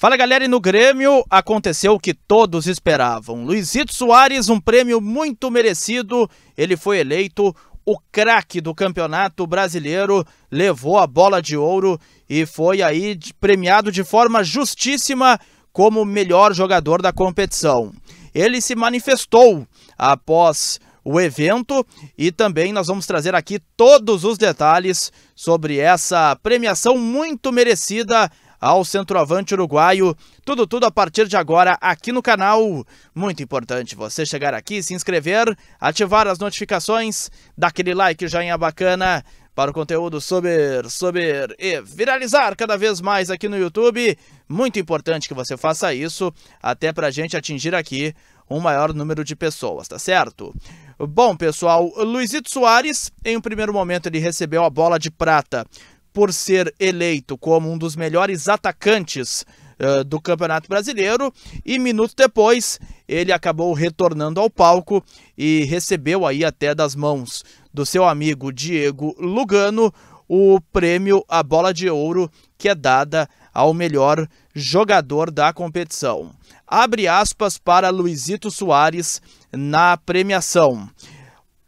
Fala galera, e no Grêmio aconteceu o que todos esperavam. Luizito Soares, um prêmio muito merecido, ele foi eleito o craque do Campeonato Brasileiro, levou a bola de ouro e foi aí premiado de forma justíssima como melhor jogador da competição. Ele se manifestou após o evento e também nós vamos trazer aqui todos os detalhes sobre essa premiação muito merecida ao centroavante uruguaio. Tudo, tudo a partir de agora aqui no canal. Muito importante você chegar aqui, se inscrever, ativar as notificações, dar aquele like joinha bacana para o conteúdo subir, subir e viralizar cada vez mais aqui no YouTube. Muito importante que você faça isso, até para a gente atingir aqui um maior número de pessoas, tá certo? Bom, pessoal, Luizito Soares, em um primeiro momento, ele recebeu a bola de prata por ser eleito como um dos melhores atacantes uh, do Campeonato Brasileiro e minuto depois ele acabou retornando ao palco e recebeu aí até das mãos do seu amigo Diego Lugano o prêmio a bola de ouro que é dada ao melhor jogador da competição. Abre aspas para Luizito Soares na premiação.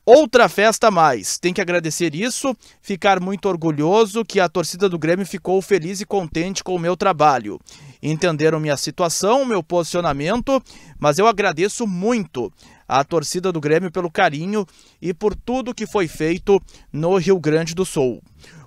Outra festa a mais. Tem que agradecer isso, ficar muito orgulhoso que a torcida do Grêmio ficou feliz e contente com o meu trabalho. Entenderam minha situação, meu posicionamento, mas eu agradeço muito à torcida do Grêmio pelo carinho e por tudo que foi feito no Rio Grande do Sul.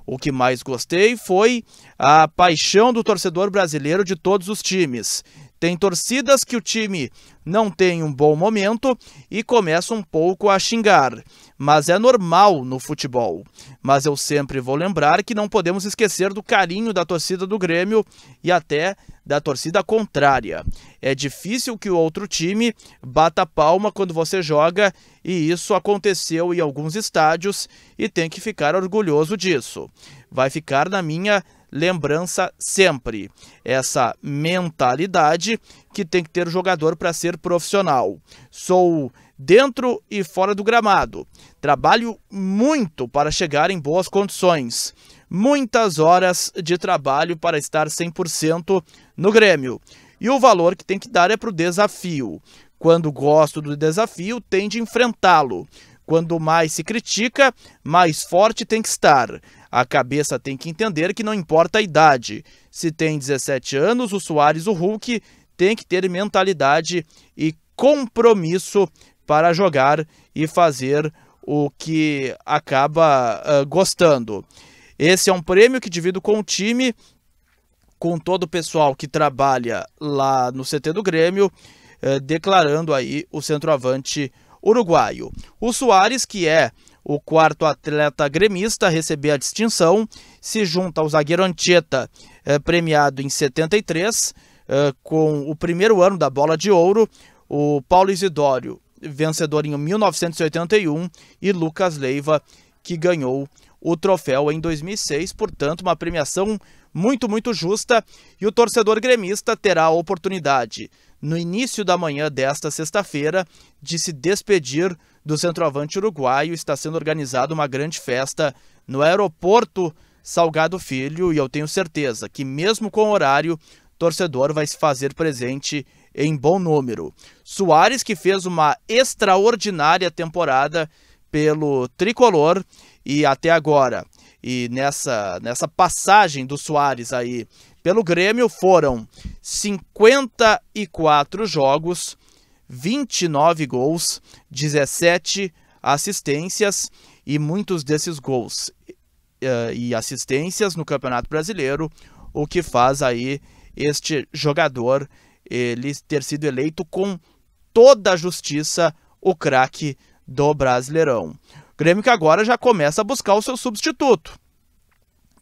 O que mais gostei foi a paixão do torcedor brasileiro de todos os times. Tem torcidas que o time não tem um bom momento e começa um pouco a xingar, mas é normal no futebol. Mas eu sempre vou lembrar que não podemos esquecer do carinho da torcida do Grêmio e até da torcida contrária. É difícil que o outro time bata palma quando você joga e isso aconteceu em alguns estádios e tem que ficar orgulhoso disso. Vai ficar na minha lembrança sempre. Essa mentalidade que tem que ter o jogador para ser profissional. Sou dentro e fora do gramado. Trabalho muito para chegar em boas condições. Muitas horas de trabalho para estar 100% no Grêmio. E o valor que tem que dar é para o desafio. Quando gosto do desafio, tem de enfrentá-lo. Quando mais se critica, mais forte tem que estar. A cabeça tem que entender que não importa a idade. Se tem 17 anos, o Soares, o Hulk, tem que ter mentalidade e compromisso para jogar e fazer o que acaba uh, gostando. Esse é um prêmio que divido com o time, com todo o pessoal que trabalha lá no CT do Grêmio, uh, declarando aí o centroavante uruguaio. O Soares, que é o quarto atleta gremista a receber a distinção se junta ao zagueiro Anchieta, eh, premiado em 73, eh, com o primeiro ano da bola de ouro, o Paulo Isidório, vencedor em 1981, e Lucas Leiva, que ganhou o troféu em 2006. Portanto, uma premiação muito, muito justa e o torcedor gremista terá a oportunidade no início da manhã desta sexta-feira, de se despedir do centroavante uruguaio. Está sendo organizada uma grande festa no aeroporto Salgado Filho e eu tenho certeza que, mesmo com o horário, torcedor vai se fazer presente em bom número. Soares, que fez uma extraordinária temporada pelo tricolor e até agora e nessa, nessa passagem do Soares aí pelo Grêmio foram 54 jogos, 29 gols, 17 assistências e muitos desses gols uh, e assistências no Campeonato Brasileiro, o que faz aí este jogador ele ter sido eleito com toda a justiça o craque do Brasileirão. Grêmio que agora já começa a buscar o seu substituto.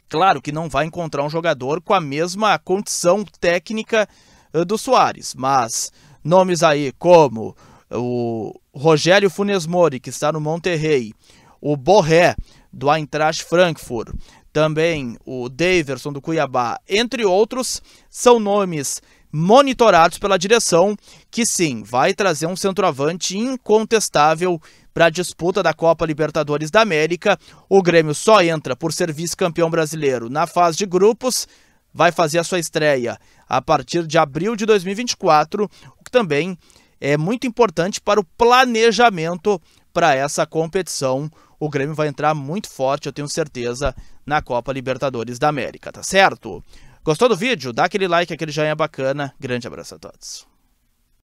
Claro que não vai encontrar um jogador com a mesma condição técnica eh, do Soares, mas nomes aí como o Rogério Funes Mori, que está no Monterrey, o Borré, do Eintracht Frankfurt, também o Daverson, do Cuiabá, entre outros, são nomes monitorados pela direção, que sim, vai trazer um centroavante incontestável para a disputa da Copa Libertadores da América. O Grêmio só entra por ser vice-campeão brasileiro na fase de grupos. Vai fazer a sua estreia a partir de abril de 2024, o que também é muito importante para o planejamento para essa competição. O Grêmio vai entrar muito forte, eu tenho certeza, na Copa Libertadores da América, tá certo? Gostou do vídeo? Dá aquele like, aquele joinha bacana. Grande abraço a todos.